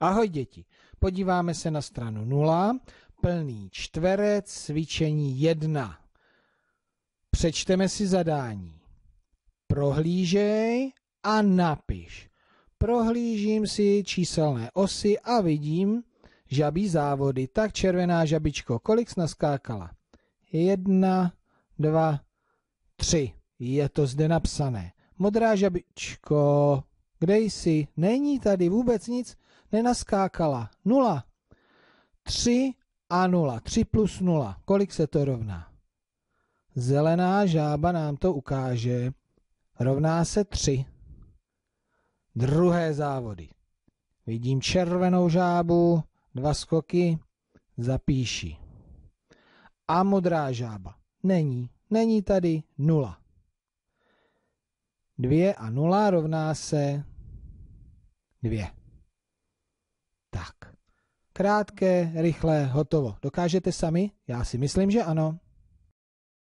Ahoj děti, podíváme se na stranu 0, plný čtverec, cvičení 1. Přečteme si zadání. Prohlížej a napiš. Prohlížím si číselné osy a vidím žabí závody. Tak červená žabičko, kolik jsi naskákala? Jedna, dva, tři. Je to zde napsané. Modrá žabičko, kde jsi? Není tady vůbec nic, nenaskákala. Nula. Tři a nula. Tři plus nula. Kolik se to rovná? Zelená žába nám to ukáže. Rovná se tři. Druhé závody. Vidím červenou žábu, dva skoky, zapíši. A modrá žába. Není. Není tady nula. 2 a 0 rovná se dvě. Tak. Krátké, rychlé, hotovo. Dokážete sami? Já si myslím, že ano.